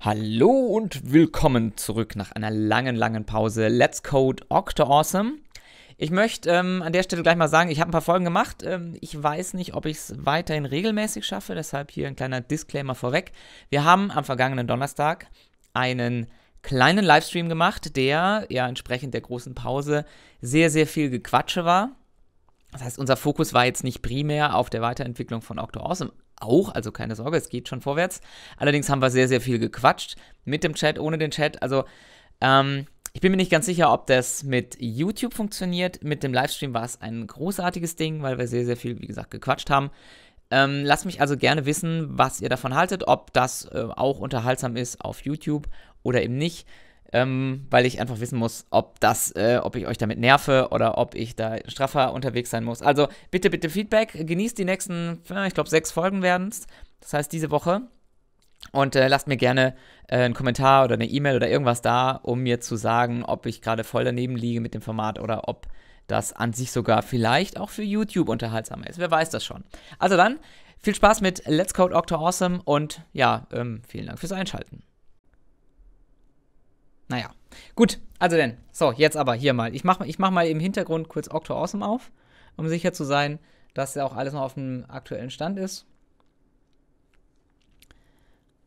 Hallo und willkommen zurück nach einer langen, langen Pause. Let's Code Octo Awesome. Ich möchte ähm, an der Stelle gleich mal sagen, ich habe ein paar Folgen gemacht. Ähm, ich weiß nicht, ob ich es weiterhin regelmäßig schaffe, deshalb hier ein kleiner Disclaimer vorweg. Wir haben am vergangenen Donnerstag einen kleinen Livestream gemacht, der ja entsprechend der großen Pause sehr, sehr viel Gequatsche war. Das heißt, unser Fokus war jetzt nicht primär auf der Weiterentwicklung von Octo Awesome, auch, also keine Sorge, es geht schon vorwärts. Allerdings haben wir sehr, sehr viel gequatscht mit dem Chat, ohne den Chat. Also ähm, ich bin mir nicht ganz sicher, ob das mit YouTube funktioniert. Mit dem Livestream war es ein großartiges Ding, weil wir sehr, sehr viel, wie gesagt, gequatscht haben. Ähm, lasst mich also gerne wissen, was ihr davon haltet, ob das äh, auch unterhaltsam ist auf YouTube oder eben nicht ähm, weil ich einfach wissen muss, ob das, äh, ob ich euch damit nerve oder ob ich da straffer unterwegs sein muss. Also bitte, bitte Feedback. Genießt die nächsten, ich glaube, sechs Folgen werden es. Das heißt, diese Woche. Und äh, lasst mir gerne äh, einen Kommentar oder eine E-Mail oder irgendwas da, um mir zu sagen, ob ich gerade voll daneben liege mit dem Format oder ob das an sich sogar vielleicht auch für YouTube unterhaltsamer ist. Wer weiß das schon. Also dann, viel Spaß mit Let's Code Octo Awesome und ja, ähm, vielen Dank fürs Einschalten. Naja, gut, also denn. So, jetzt aber hier mal. Ich mache ich mach mal im Hintergrund kurz Octo Awesome auf, um sicher zu sein, dass ja auch alles noch auf dem aktuellen Stand ist.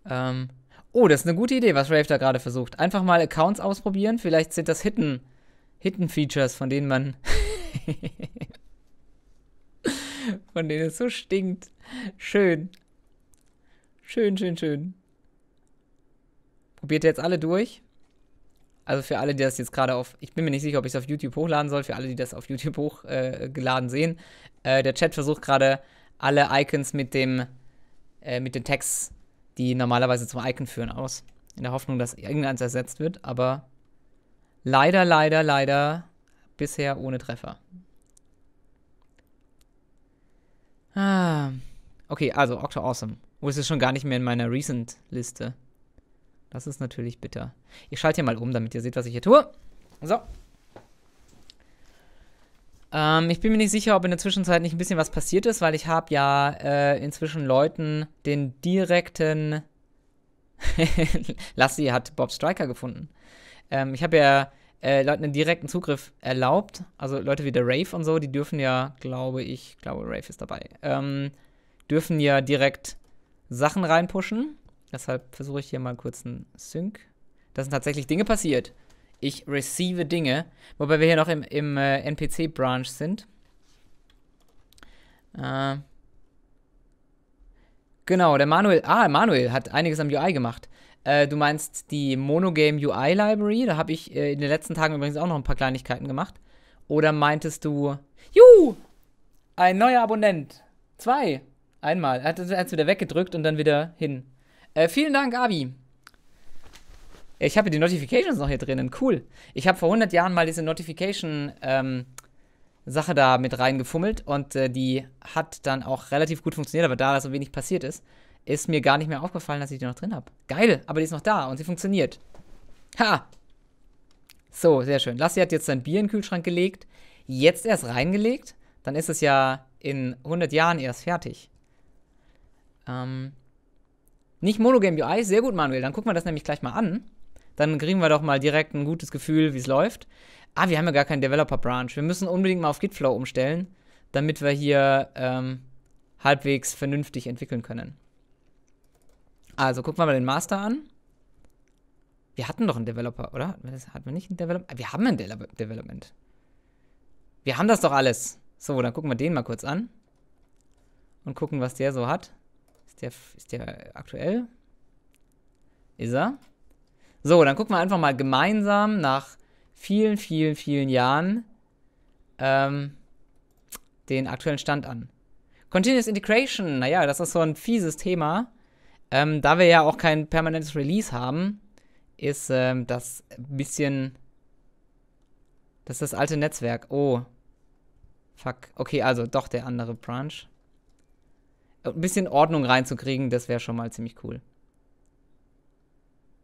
Ähm. Oh, das ist eine gute Idee, was Rave da gerade versucht. Einfach mal Accounts ausprobieren. Vielleicht sind das Hidden, Hidden Features, von denen man. von denen es so stinkt. Schön. Schön, schön, schön. Probiert jetzt alle durch. Also für alle, die das jetzt gerade auf, ich bin mir nicht sicher, ob ich es auf YouTube hochladen soll, für alle, die das auf YouTube hochgeladen äh, sehen. Äh, der Chat versucht gerade alle Icons mit dem, äh, mit den Tags, die normalerweise zum Icon führen, aus. In der Hoffnung, dass irgendeins ersetzt wird, aber leider, leider, leider bisher ohne Treffer. Ah. Okay, also Octo Awesome. Wo oh, ist es schon gar nicht mehr in meiner Recent-Liste? Das ist natürlich bitter. Ich schalte hier mal um, damit ihr seht, was ich hier tue. So. Ähm, ich bin mir nicht sicher, ob in der Zwischenzeit nicht ein bisschen was passiert ist, weil ich habe ja äh, inzwischen Leuten den direkten... Lassi hat Bob Striker gefunden. Ähm, ich habe ja äh, Leuten einen direkten Zugriff erlaubt. Also Leute wie der Rave und so, die dürfen ja, glaube ich, glaube Rave ist dabei, ähm, dürfen ja direkt Sachen reinpushen. Deshalb versuche ich hier mal kurz einen Sync. Da sind tatsächlich Dinge passiert. Ich receive Dinge. Wobei wir hier noch im, im äh, NPC-Branch sind. Äh, genau, der Manuel. Ah, Manuel hat einiges am UI gemacht. Äh, du meinst die Monogame UI Library? Da habe ich äh, in den letzten Tagen übrigens auch noch ein paar Kleinigkeiten gemacht. Oder meintest du. Juhu! Ein neuer Abonnent. Zwei. Einmal. Er hat es wieder weggedrückt und dann wieder hin. Äh, vielen Dank, Abi. Ich habe die Notifications noch hier drinnen. Cool. Ich habe vor 100 Jahren mal diese Notification ähm, Sache da mit reingefummelt und äh, die hat dann auch relativ gut funktioniert, aber da so wenig passiert ist, ist mir gar nicht mehr aufgefallen, dass ich die noch drin habe. Geil, aber die ist noch da und sie funktioniert. Ha! So, sehr schön. Lassi hat jetzt sein Bier in den Kühlschrank gelegt, jetzt erst reingelegt, dann ist es ja in 100 Jahren erst fertig. Ähm, nicht Monogame UI, sehr gut, Manuel. Dann gucken wir das nämlich gleich mal an. Dann kriegen wir doch mal direkt ein gutes Gefühl, wie es läuft. Ah, wir haben ja gar keinen Developer-Branch. Wir müssen unbedingt mal auf Gitflow umstellen, damit wir hier ähm, halbwegs vernünftig entwickeln können. Also gucken wir mal den Master an. Wir hatten doch einen Developer, oder? Hatten wir nicht einen Developer? Wir haben ein De Development. Wir haben das doch alles. So, dann gucken wir den mal kurz an. Und gucken, was der so hat. Ist der, ist der aktuell? Ist er? So, dann gucken wir einfach mal gemeinsam nach vielen, vielen, vielen Jahren ähm, den aktuellen Stand an. Continuous Integration, naja, das ist so ein fieses Thema. Ähm, da wir ja auch kein permanentes Release haben, ist ähm, das ein bisschen. Das ist das alte Netzwerk. Oh. Fuck. Okay, also doch der andere Branch ein bisschen Ordnung reinzukriegen, das wäre schon mal ziemlich cool.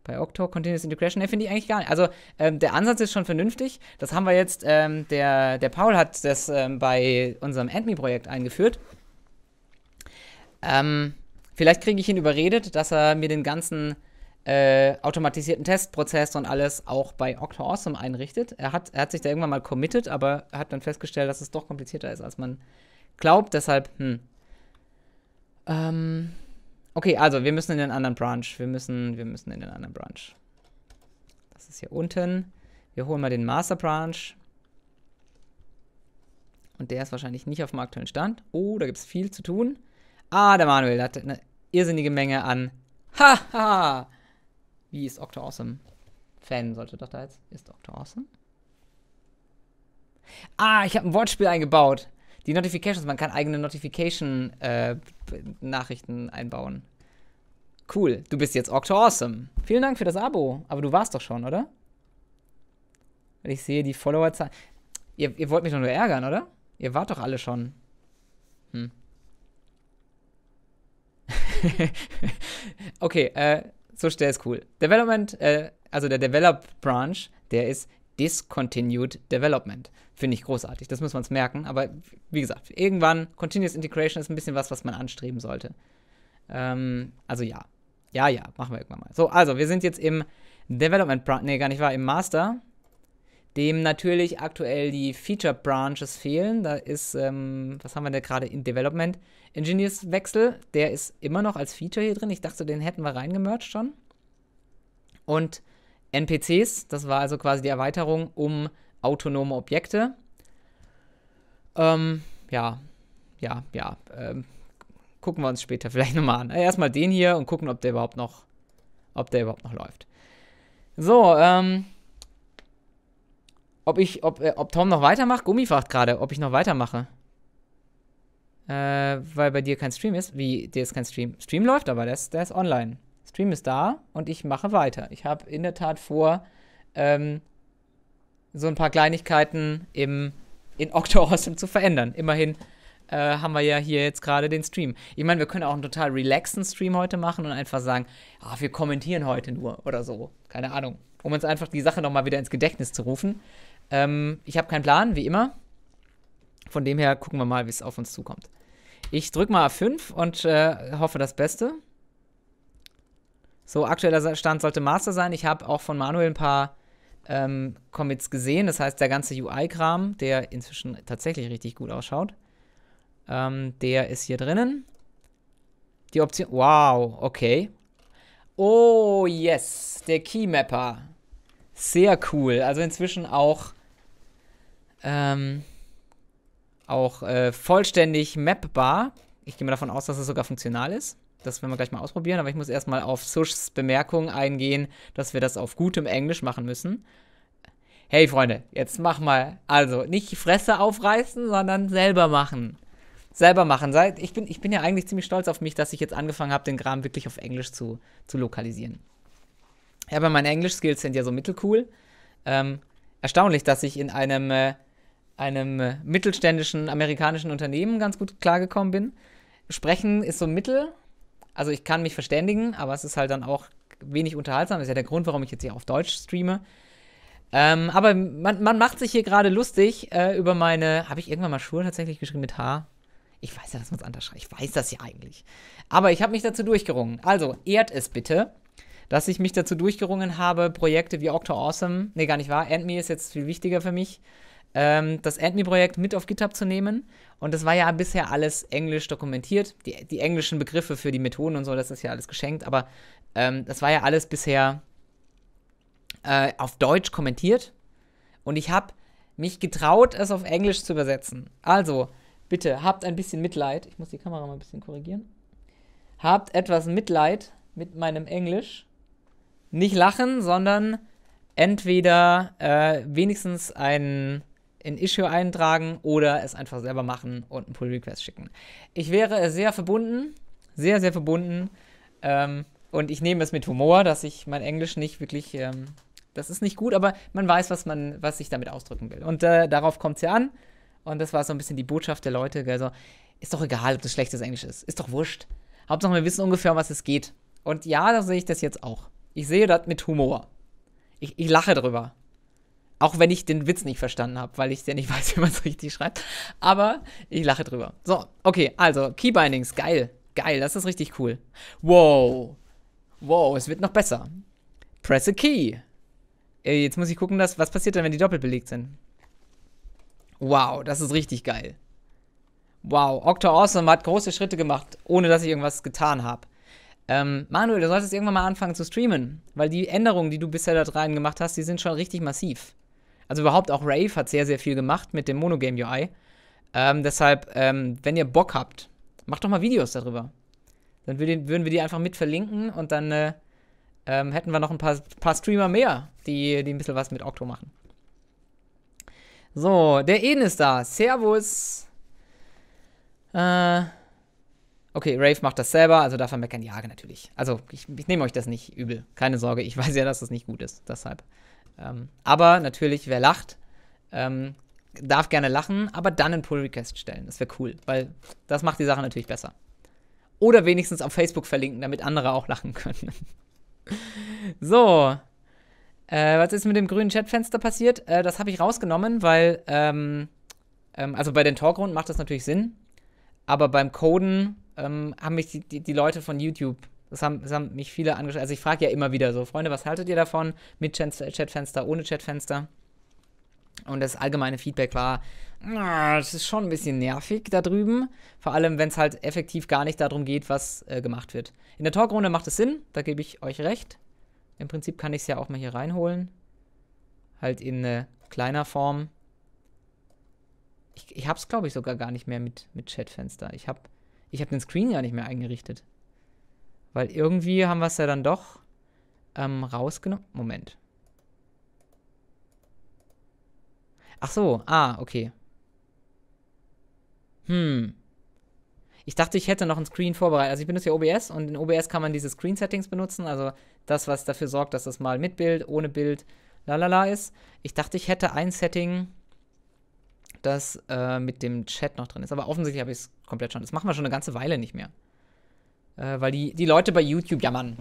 Bei Octo Continuous Integration, ne, finde ich eigentlich gar nicht. Also ähm, der Ansatz ist schon vernünftig. Das haben wir jetzt, ähm, der, der Paul hat das ähm, bei unserem AndMe-Projekt eingeführt. Ähm, vielleicht kriege ich ihn überredet, dass er mir den ganzen äh, automatisierten Testprozess und alles auch bei Octo Awesome einrichtet. Er hat, er hat sich da irgendwann mal committed, aber hat dann festgestellt, dass es doch komplizierter ist, als man glaubt. Deshalb, hm, ähm, okay, also wir müssen in den anderen Branch. Wir müssen, wir müssen in den anderen Branch. Das ist hier unten. Wir holen mal den Master Branch. Und der ist wahrscheinlich nicht auf dem aktuellen Stand. Oh, da gibt es viel zu tun. Ah, der Manuel hat eine irrsinnige Menge an. Haha! Ha. Wie ist Octo Awesome? Fan sollte doch da jetzt. Ist Octo Awesome? Ah, ich habe ein Wortspiel eingebaut. Die Notifications, man kann eigene Notification äh, Nachrichten einbauen. Cool. Du bist jetzt Octo Awesome. Vielen Dank für das Abo. Aber du warst doch schon, oder? ich sehe die Followerzahl. Ihr, ihr wollt mich doch nur ärgern, oder? Ihr wart doch alle schon. Hm. okay, äh, so schnell ist cool. Development, äh, also der Develop Branch, der ist Discontinued Development. Finde ich großartig. Das muss man es merken. Aber wie gesagt, irgendwann, Continuous Integration ist ein bisschen was, was man anstreben sollte. Ähm, also ja. Ja, ja, machen wir irgendwann mal. So, also wir sind jetzt im Development Branch, nee, gar nicht wahr, im Master, dem natürlich aktuell die Feature Branches fehlen. Da ist, ähm, was haben wir denn gerade in Development? Engineers Wechsel, der ist immer noch als Feature hier drin. Ich dachte, den hätten wir reingemerged schon. Und NPCs, das war also quasi die Erweiterung um autonome Objekte. Ähm, ja, ja, ja. Ähm, gucken wir uns später vielleicht nochmal an. Äh, erstmal den hier und gucken, ob der überhaupt noch, ob der überhaupt noch läuft. So, ähm, ob ich, ob, äh, ob Tom noch weitermacht? Gummi fragt gerade, ob ich noch weitermache. Äh, weil bei dir kein Stream ist. Wie, dir ist kein Stream? Stream läuft aber, der ist, der ist online. Stream ist da und ich mache weiter. Ich habe in der Tat vor, ähm, so ein paar Kleinigkeiten im, in Octo-Awesome zu verändern. Immerhin äh, haben wir ja hier jetzt gerade den Stream. Ich meine, wir können auch einen total relaxen Stream heute machen und einfach sagen, ah, wir kommentieren heute nur oder so. Keine Ahnung. Um uns einfach die Sache nochmal wieder ins Gedächtnis zu rufen. Ähm, ich habe keinen Plan, wie immer. Von dem her gucken wir mal, wie es auf uns zukommt. Ich drücke mal F5 und äh, hoffe das Beste. So, aktueller Stand sollte Master sein. Ich habe auch von Manuel ein paar ähm, Commits gesehen. Das heißt, der ganze UI-Kram, der inzwischen tatsächlich richtig gut ausschaut, ähm, der ist hier drinnen. Die Option. Wow, okay. Oh, yes, der Keymapper. Sehr cool. Also inzwischen auch. Ähm, auch äh, vollständig mapbar. Ich gehe mal davon aus, dass es das sogar funktional ist. Das werden wir gleich mal ausprobieren, aber ich muss erstmal auf Sushs Bemerkung eingehen, dass wir das auf gutem Englisch machen müssen. Hey Freunde, jetzt mach mal. Also, nicht die Fresse aufreißen, sondern selber machen. Selber machen. ich bin, ich bin ja eigentlich ziemlich stolz auf mich, dass ich jetzt angefangen habe, den Kram wirklich auf Englisch zu, zu lokalisieren. Ja, aber meine Englisch-Skills sind ja so mittelcool. Ähm, erstaunlich, dass ich in einem, äh, einem äh, mittelständischen amerikanischen Unternehmen ganz gut klargekommen bin. Sprechen ist so mittel, also ich kann mich verständigen, aber es ist halt dann auch wenig unterhaltsam. Das ist ja der Grund, warum ich jetzt hier auf Deutsch streame. Ähm, aber man, man, macht sich hier gerade lustig äh, über meine. Habe ich irgendwann mal Schuhe tatsächlich geschrieben mit H? Ich weiß ja, dass man es anders schreibt. Ich weiß das ja eigentlich. Aber ich habe mich dazu durchgerungen. Also, ehrt es bitte, dass ich mich dazu durchgerungen habe, Projekte wie Octo Awesome. Nee, gar nicht wahr. Me ist jetzt viel wichtiger für mich ähm, das AdMe-Projekt mit auf GitHub zu nehmen. Und das war ja bisher alles englisch dokumentiert. Die, die englischen Begriffe für die Methoden und so, das ist ja alles geschenkt, aber ähm, das war ja alles bisher äh, auf Deutsch kommentiert. Und ich habe mich getraut, es auf Englisch zu übersetzen. Also, bitte, habt ein bisschen Mitleid. Ich muss die Kamera mal ein bisschen korrigieren. Habt etwas Mitleid mit meinem Englisch. Nicht lachen, sondern entweder äh, wenigstens einen in Issue eintragen oder es einfach selber machen und einen Pull-Request schicken. Ich wäre sehr verbunden, sehr, sehr verbunden. Ähm, und ich nehme es mit Humor, dass ich mein Englisch nicht wirklich. Ähm, das ist nicht gut, aber man weiß, was man, was ich damit ausdrücken will. Und äh, darauf kommt es ja an. Und das war so ein bisschen die Botschaft der Leute. Also, ist doch egal, ob das schlechtes Englisch ist. Ist doch wurscht. Hauptsache, wir wissen ungefähr, um was es geht. Und ja, da sehe ich das jetzt auch. Ich sehe das mit Humor. Ich, ich lache drüber. Auch wenn ich den Witz nicht verstanden habe, weil ich ja nicht weiß, wie man es richtig schreibt. Aber ich lache drüber. So, okay, also Keybindings, geil. Geil, das ist richtig cool. Wow. Wow, es wird noch besser. Press a key. Jetzt muss ich gucken, dass, was passiert dann, wenn die doppelt belegt sind. Wow, das ist richtig geil. Wow, Octa Awesome hat große Schritte gemacht, ohne dass ich irgendwas getan habe. Ähm, Manuel, du solltest irgendwann mal anfangen zu streamen, weil die Änderungen, die du bisher da rein gemacht hast, die sind schon richtig massiv. Also überhaupt auch Rave hat sehr, sehr viel gemacht mit dem Monogame-UI. Ähm, deshalb, ähm, wenn ihr Bock habt, macht doch mal Videos darüber. Dann würden wir die einfach mit verlinken und dann äh, ähm, hätten wir noch ein paar, paar Streamer mehr, die, die ein bisschen was mit Octo machen. So, der Eden ist da. Servus. Äh, okay, Rave macht das selber, also darf er meckern. Jage natürlich. Also, ich, ich nehme euch das nicht übel. Keine Sorge, ich weiß ja, dass das nicht gut ist. Deshalb. Ähm, aber natürlich, wer lacht, ähm, darf gerne lachen, aber dann einen Pull-Request stellen. Das wäre cool, weil das macht die Sache natürlich besser. Oder wenigstens auf Facebook verlinken, damit andere auch lachen können. so. Äh, was ist mit dem grünen Chatfenster passiert? Äh, das habe ich rausgenommen, weil, ähm, ähm, also bei den Talkrunden macht das natürlich Sinn, aber beim Coden ähm, haben mich die, die, die Leute von YouTube das haben, das haben mich viele angeschaut. Also ich frage ja immer wieder so, Freunde, was haltet ihr davon? Mit Chatfenster, ohne Chatfenster? Und das allgemeine Feedback war, es ist schon ein bisschen nervig da drüben. Vor allem, wenn es halt effektiv gar nicht darum geht, was äh, gemacht wird. In der Talkrunde macht es Sinn, da gebe ich euch recht. Im Prinzip kann ich es ja auch mal hier reinholen. Halt in äh, kleiner Form. Ich, ich habe es, glaube ich, sogar gar nicht mehr mit, mit Chatfenster. Ich habe ich hab den Screen ja nicht mehr eingerichtet. Weil irgendwie haben wir es ja dann doch ähm, rausgenommen. Moment. Ach so, ah, okay. Hm. Ich dachte, ich hätte noch ein Screen vorbereitet. Also ich benutze ja OBS und in OBS kann man diese Screen-Settings benutzen, also das, was dafür sorgt, dass das mal mit Bild, ohne Bild, lalala ist. Ich dachte, ich hätte ein Setting, das äh, mit dem Chat noch drin ist. Aber offensichtlich habe ich es komplett schon. Das machen wir schon eine ganze Weile nicht mehr. Äh, weil die, die Leute bei YouTube jammern.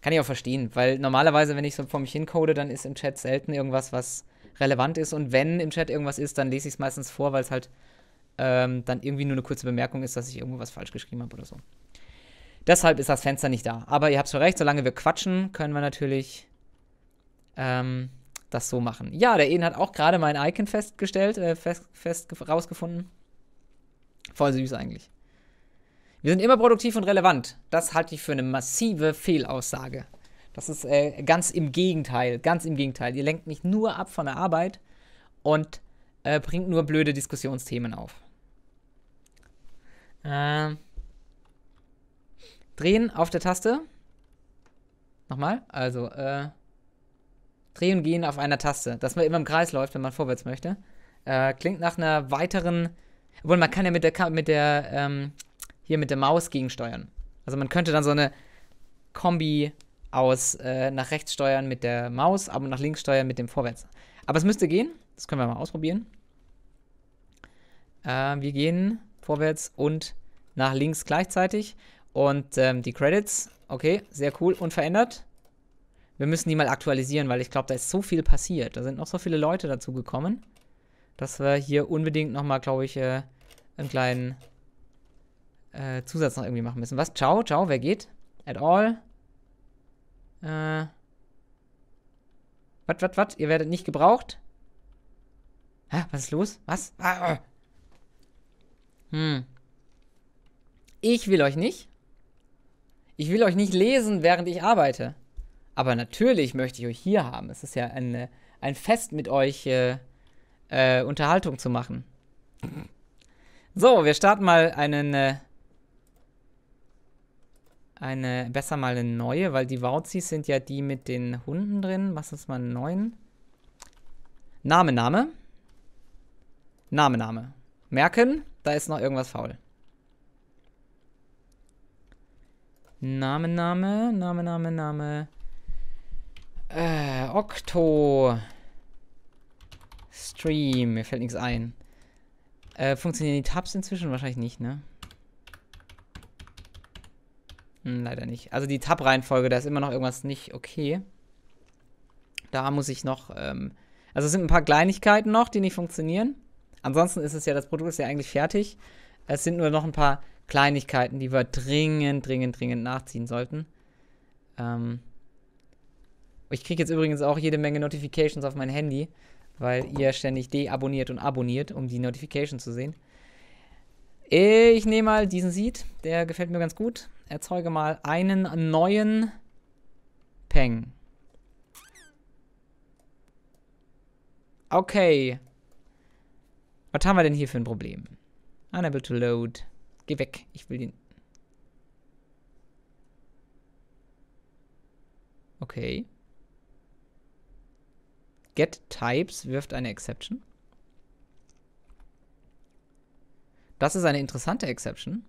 Kann ich auch verstehen, weil normalerweise, wenn ich so vor mich hincode, dann ist im Chat selten irgendwas, was relevant ist. Und wenn im Chat irgendwas ist, dann lese ich es meistens vor, weil es halt ähm, dann irgendwie nur eine kurze Bemerkung ist, dass ich irgendwo was falsch geschrieben habe oder so. Deshalb ist das Fenster nicht da. Aber ihr habt schon recht, solange wir quatschen, können wir natürlich ähm, das so machen. Ja, der Eden hat auch gerade mein Icon festgestellt, äh, fest, fest rausgefunden. Voll süß eigentlich. Wir sind immer produktiv und relevant. Das halte ich für eine massive Fehlaussage. Das ist äh, ganz im Gegenteil, ganz im Gegenteil. Ihr lenkt mich nur ab von der Arbeit und äh, bringt nur blöde Diskussionsthemen auf. Ähm. Drehen auf der Taste. Nochmal. Also, äh, drehen und gehen auf einer Taste. Dass man immer im Kreis läuft, wenn man vorwärts möchte. Äh, klingt nach einer weiteren. Obwohl, man kann ja mit der, mit der ähm, hier mit der Maus gegensteuern. Also man könnte dann so eine Kombi aus äh, nach rechts steuern mit der Maus, aber nach links steuern mit dem Vorwärts. Aber es müsste gehen. Das können wir mal ausprobieren. Äh, wir gehen vorwärts und nach links gleichzeitig. Und ähm, die Credits, okay, sehr cool, unverändert. Wir müssen die mal aktualisieren, weil ich glaube, da ist so viel passiert. Da sind noch so viele Leute dazu gekommen, dass wir hier unbedingt nochmal, glaube ich, äh, einen kleinen äh, Zusatz noch irgendwie machen müssen. Was? Ciao, ciao, wer geht? At all? Äh. Wat, wat, wat? Ihr werdet nicht gebraucht? Hä? Was ist los? Was? Ah, oh. Hm. Ich will euch nicht. Ich will euch nicht lesen, während ich arbeite. Aber natürlich möchte ich euch hier haben. Es ist ja eine, ein Fest mit euch äh, äh, Unterhaltung zu machen. So, wir starten mal einen äh, eine, besser mal eine neue, weil die Wauzis sind ja die mit den Hunden drin. Was ist mal einen neuen? Name, Name. Name, Name. Merken, da ist noch irgendwas faul. Name, Name, Name, Name, Name. Äh, Okto. Stream, mir fällt nichts ein. Äh, funktionieren die Tabs inzwischen wahrscheinlich nicht, ne? Hm, leider nicht. Also die Tab-Reihenfolge, da ist immer noch irgendwas nicht okay. Da muss ich noch. Ähm, also es sind ein paar Kleinigkeiten noch, die nicht funktionieren. Ansonsten ist es ja, das Produkt ist ja eigentlich fertig. Es sind nur noch ein paar Kleinigkeiten, die wir dringend, dringend, dringend nachziehen sollten. Ähm ich kriege jetzt übrigens auch jede Menge Notifications auf mein Handy, weil ihr ständig deabonniert und abonniert, um die Notifications zu sehen. Ich nehme mal diesen Seed, der gefällt mir ganz gut. Erzeuge mal einen neuen Peng. Okay. Was haben wir denn hier für ein Problem? Unable ah, to load. Geh weg, ich will den... Okay. Get types wirft eine Exception. Das ist eine interessante Exception.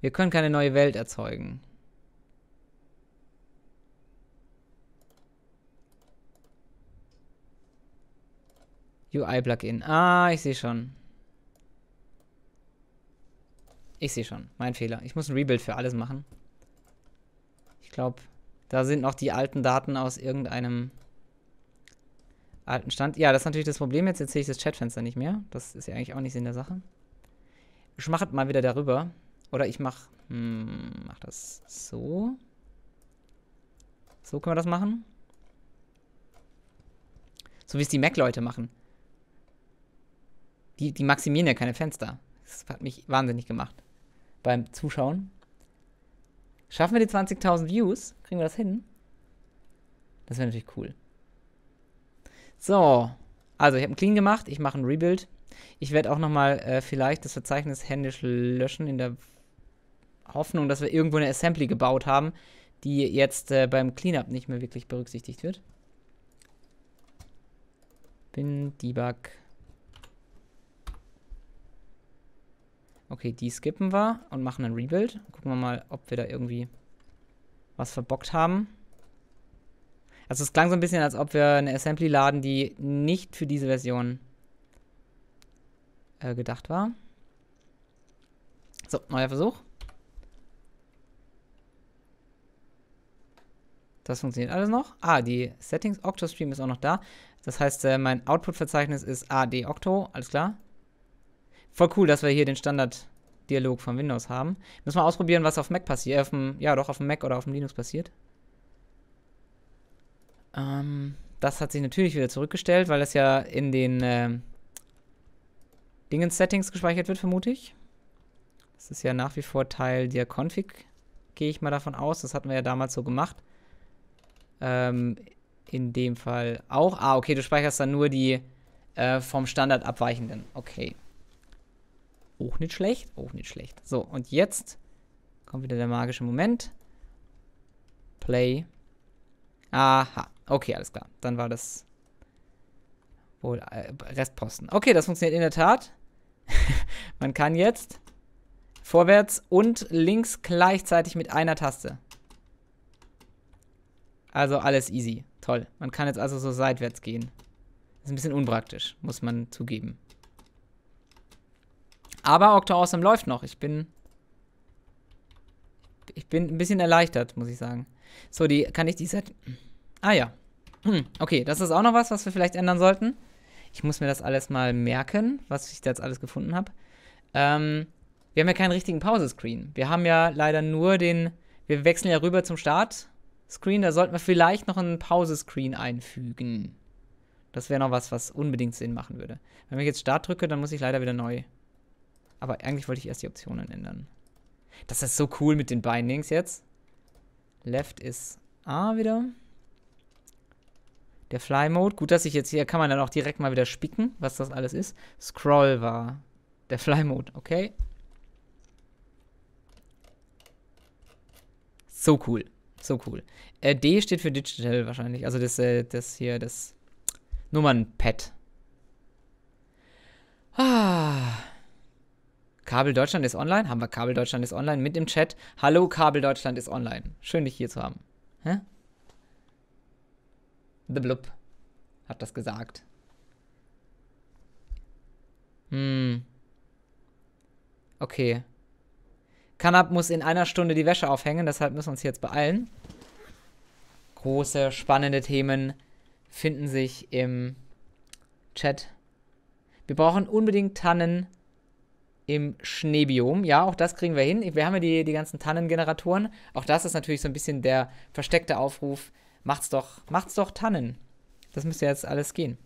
Wir können keine neue Welt erzeugen. UI-Plugin. Ah, ich sehe schon. Ich sehe schon. Mein Fehler. Ich muss ein Rebuild für alles machen. Ich glaube, da sind noch die alten Daten aus irgendeinem alten Stand. Ja, das ist natürlich das Problem jetzt. Jetzt sehe ich das Chatfenster nicht mehr. Das ist ja eigentlich auch nicht Sinn der Sache. Ich mache mal wieder darüber. Oder ich mache hm, mach das so. So können wir das machen. So wie es die Mac-Leute machen. Die, die maximieren ja keine Fenster. Das hat mich wahnsinnig gemacht. Beim Zuschauen. Schaffen wir die 20.000 Views? Kriegen wir das hin? Das wäre natürlich cool. So, also ich habe einen Clean gemacht, ich mache ein Rebuild. Ich werde auch nochmal äh, vielleicht das Verzeichnis händisch löschen, in der Hoffnung, dass wir irgendwo eine Assembly gebaut haben, die jetzt äh, beim Cleanup nicht mehr wirklich berücksichtigt wird. Bin Debug. Okay, die skippen wir und machen ein Rebuild. Gucken wir mal, ob wir da irgendwie was verbockt haben. Also es klang so ein bisschen, als ob wir eine Assembly laden, die nicht für diese Version äh, gedacht war. So, neuer Versuch. Das funktioniert alles noch. Ah, die Settings Octo-Stream ist auch noch da. Das heißt, äh, mein Output-Verzeichnis ist AD Octo, alles klar. Voll cool, dass wir hier den Standard-Dialog von Windows haben. Müssen wir ausprobieren, was auf Mac passiert. Äh, ja, doch, auf dem Mac oder auf dem Linux passiert. Ähm, das hat sich natürlich wieder zurückgestellt, weil das ja in den äh, Dingens-Settings gespeichert wird, vermute ich. Das ist ja nach wie vor Teil der Config, gehe ich mal davon aus. Das hatten wir ja damals so gemacht. Ähm, in dem Fall auch. Ah, okay, du speicherst dann nur die äh, vom Standard abweichenden. Okay. Auch nicht schlecht, auch nicht schlecht. So, und jetzt kommt wieder der magische Moment. Play. Aha. Okay, alles klar. Dann war das wohl äh, Restposten. Okay, das funktioniert in der Tat. Man kann jetzt vorwärts und links gleichzeitig mit einer Taste. Also alles easy. Toll. Man kann jetzt also so seitwärts gehen. Ist ein bisschen unpraktisch, muss man zugeben. Aber Octo Awesome läuft noch. Ich bin. Ich bin ein bisschen erleichtert, muss ich sagen. So, die kann ich die Set. Ah ja. Hm, okay, das ist auch noch was, was wir vielleicht ändern sollten. Ich muss mir das alles mal merken, was ich da jetzt alles gefunden habe. Ähm, wir haben ja keinen richtigen Pause-Screen. Wir haben ja leider nur den. Wir wechseln ja rüber zum Start-Screen. Da sollten wir vielleicht noch einen Pause-Screen einfügen. Das wäre noch was, was unbedingt Sinn machen würde. Wenn ich jetzt Start drücke, dann muss ich leider wieder neu. Aber eigentlich wollte ich erst die Optionen ändern. Das ist so cool mit den Bindings jetzt. Left ist A wieder. Der Fly Mode. Gut, dass ich jetzt hier kann man dann auch direkt mal wieder spicken, was das alles ist. Scroll war der Fly Mode. Okay. So cool. So cool. Äh, D steht für Digital wahrscheinlich. Also das, äh, das hier, das Nummernpad. Ah. Kabel Deutschland ist online? Haben wir Kabel Deutschland ist online mit im Chat? Hallo, Kabel Deutschland ist online. Schön, dich hier zu haben. Hä? The Blub hat das gesagt. Hm. Okay. Kanab muss in einer Stunde die Wäsche aufhängen, deshalb müssen wir uns jetzt beeilen. Große, spannende Themen finden sich im Chat. Wir brauchen unbedingt Tannen im Schneebiom. Ja, auch das kriegen wir hin. Wir haben ja die, die ganzen Tannengeneratoren. Auch das ist natürlich so ein bisschen der versteckte Aufruf. Macht's doch, macht's doch Tannen. Das müsste jetzt alles gehen.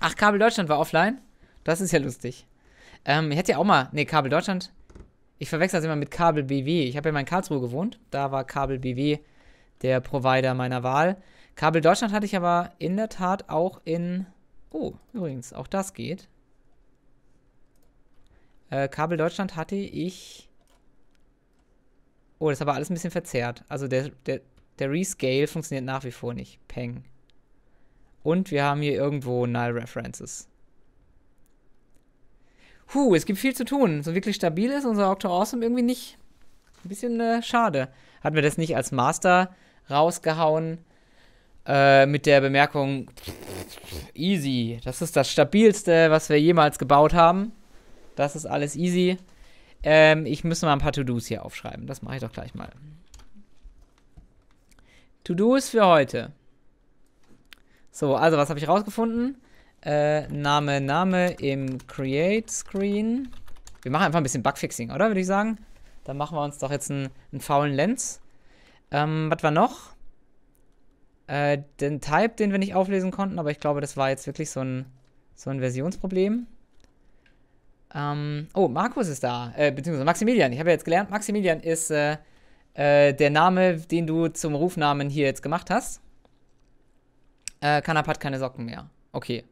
Ach, Kabel Deutschland war offline? Das ist ja lustig. Ähm, ich hätte ja auch mal. Ne, Kabel Deutschland. Ich verwechsel das immer mit Kabel BW. Ich habe ja mal in Karlsruhe gewohnt. Da war Kabel BW der Provider meiner Wahl. Kabel Deutschland hatte ich aber in der Tat auch in. Oh, übrigens, auch das geht. Äh, Kabel Deutschland hatte ich... Oh, das ist aber alles ein bisschen verzerrt. Also der, der, der Rescale funktioniert nach wie vor nicht. Peng. Und wir haben hier irgendwo Null References. Huh, es gibt viel zu tun. So wirklich stabil ist unser Octo Awesome irgendwie nicht. Ein bisschen äh, schade. Hatten wir das nicht als Master rausgehauen äh, mit der Bemerkung easy. Das ist das stabilste, was wir jemals gebaut haben. Das ist alles easy. Ähm, ich muss mal ein paar To-Dos hier aufschreiben. Das mache ich doch gleich mal. To-Dos für heute. So, also was habe ich rausgefunden? Äh, Name, Name im Create-Screen. Wir machen einfach ein bisschen Bugfixing, oder? Würde ich sagen. Dann machen wir uns doch jetzt einen, einen faulen Lens. Ähm, was war noch? Äh, den Type, den wir nicht auflesen konnten, aber ich glaube, das war jetzt wirklich so ein, so ein Versionsproblem. Ähm, oh, Markus ist da, äh, beziehungsweise Maximilian. Ich habe ja jetzt gelernt, Maximilian ist äh, äh, der Name, den du zum Rufnamen hier jetzt gemacht hast. Äh, Kanap hat keine Socken mehr. Okay.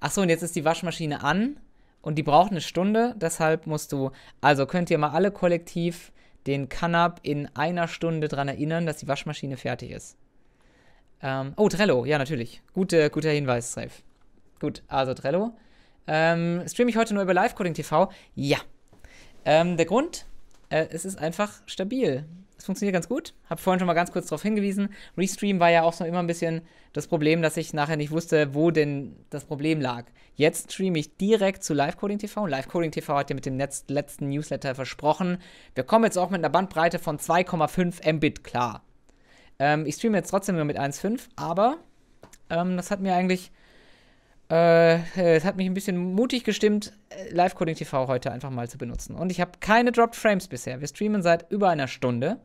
Achso, und jetzt ist die Waschmaschine an und die braucht eine Stunde, deshalb musst du. Also könnt ihr mal alle kollektiv den Kanap in einer Stunde dran erinnern, dass die Waschmaschine fertig ist. Ähm, oh, Trello, ja, natürlich. Gute, guter Hinweis, Safe. Gut, also Trello. Ähm, streame ich heute nur über Live-Coding TV? Ja. Ähm, der Grund, äh, es ist einfach stabil. Es funktioniert ganz gut. Hab vorhin schon mal ganz kurz darauf hingewiesen. Restream war ja auch so immer ein bisschen das Problem, dass ich nachher nicht wusste, wo denn das Problem lag. Jetzt streame ich direkt zu Live-Coding TV. Und Live-Coding TV hat ja mit dem letzten Newsletter versprochen, wir kommen jetzt auch mit einer Bandbreite von 2,5 Mbit klar. Ähm, ich streame jetzt trotzdem nur mit 1,5, aber ähm, das hat mir eigentlich äh, es hat mich ein bisschen mutig gestimmt, äh, Live-Coding TV heute einfach mal zu benutzen. Und ich habe keine Dropped Frames bisher. Wir streamen seit über einer Stunde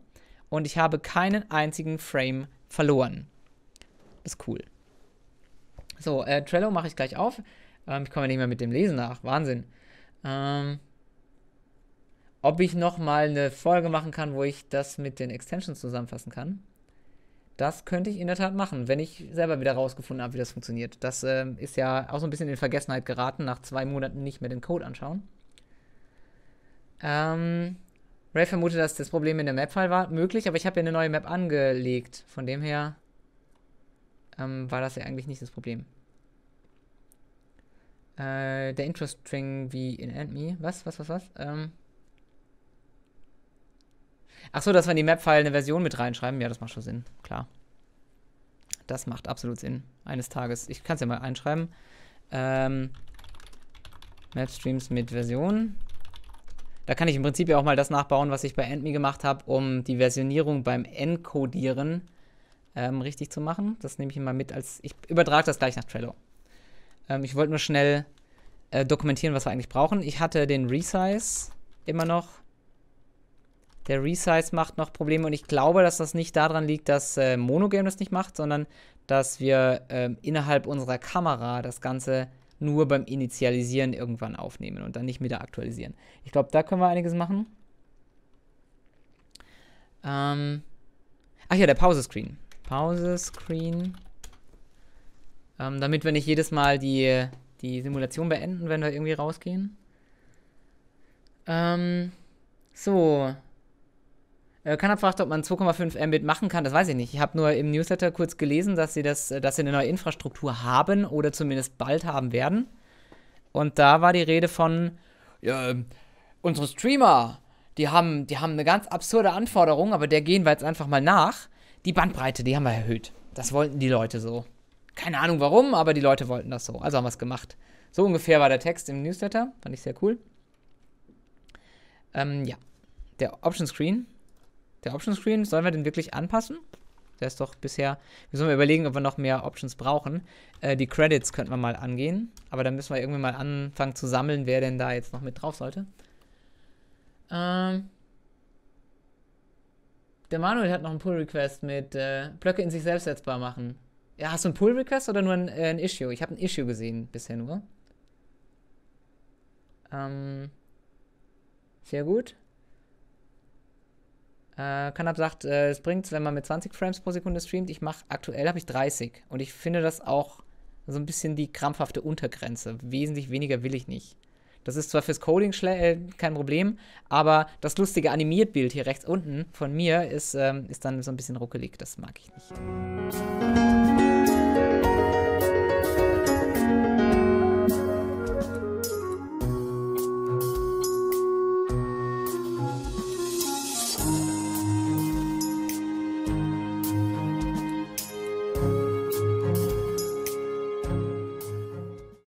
und ich habe keinen einzigen Frame verloren. Das ist cool. So, äh, Trello mache ich gleich auf. Ähm, ich komme ja nicht mehr mit dem Lesen nach. Wahnsinn. Ähm, ob ich noch mal eine Folge machen kann, wo ich das mit den Extensions zusammenfassen kann? Das könnte ich in der Tat machen, wenn ich selber wieder rausgefunden habe, wie das funktioniert. Das ähm, ist ja auch so ein bisschen in Vergessenheit geraten, nach zwei Monaten nicht mehr den Code anschauen. Ähm, Ray vermutet, dass das Problem in der Map-File war. Möglich, aber ich habe ja eine neue Map angelegt. Von dem her ähm, war das ja eigentlich nicht das Problem. Äh, der Intro-String wie in AndMe. Was, was, was, was? Ähm, Achso, dass wir in die Map-File eine Version mit reinschreiben. Ja, das macht schon Sinn, klar. Das macht absolut Sinn. Eines Tages. Ich kann es ja mal einschreiben. Ähm, Map-Streams mit Version. Da kann ich im Prinzip ja auch mal das nachbauen, was ich bei Endme gemacht habe, um die Versionierung beim Encodieren ähm, richtig zu machen. Das nehme ich immer mit als. Ich übertrage das gleich nach Trello. Ähm, ich wollte nur schnell äh, dokumentieren, was wir eigentlich brauchen. Ich hatte den Resize immer noch der Resize macht noch Probleme und ich glaube, dass das nicht daran liegt, dass äh, Monogame das nicht macht, sondern dass wir äh, innerhalb unserer Kamera das Ganze nur beim Initialisieren irgendwann aufnehmen und dann nicht wieder aktualisieren. Ich glaube, da können wir einiges machen. Ähm Ach ja, der Pause-Screen. Pause-Screen. Ähm, damit wir nicht jedes Mal die, die Simulation beenden, wenn wir irgendwie rausgehen. Ähm, so, äh, keiner fragt, ob man 2,5 Mbit machen kann. Das weiß ich nicht. Ich habe nur im Newsletter kurz gelesen, dass sie, das, äh, dass sie eine neue Infrastruktur haben oder zumindest bald haben werden. Und da war die Rede von, ja, ähm, unsere Streamer, die haben, die haben eine ganz absurde Anforderung, aber der gehen wir jetzt einfach mal nach. Die Bandbreite, die haben wir erhöht. Das wollten die Leute so. Keine Ahnung warum, aber die Leute wollten das so. Also haben wir es gemacht. So ungefähr war der Text im Newsletter. Fand ich sehr cool. Ähm, ja. Der Option Screen der Option Screen, sollen wir den wirklich anpassen? Der ist doch bisher. Wir sollen überlegen, ob wir noch mehr Options brauchen. Äh, die Credits könnten wir mal angehen. Aber dann müssen wir irgendwie mal anfangen zu sammeln, wer denn da jetzt noch mit drauf sollte. Ähm. Der Manuel hat noch einen Pull-Request mit äh, Blöcke in sich selbst setzbar machen. Ja, hast du einen Pull-Request oder nur ein, äh, ein Issue? Ich habe ein Issue gesehen bisher nur. Ähm. Sehr gut. Äh, Kanab sagt, äh, es bringt, wenn man mit 20 Frames pro Sekunde streamt. Ich mache aktuell habe ich 30 und ich finde das auch so ein bisschen die krampfhafte Untergrenze. Wesentlich weniger will ich nicht. Das ist zwar fürs Coding äh, kein Problem, aber das lustige Animiertbild hier rechts unten von mir ist, ähm, ist dann so ein bisschen ruckelig. Das mag ich nicht. Musik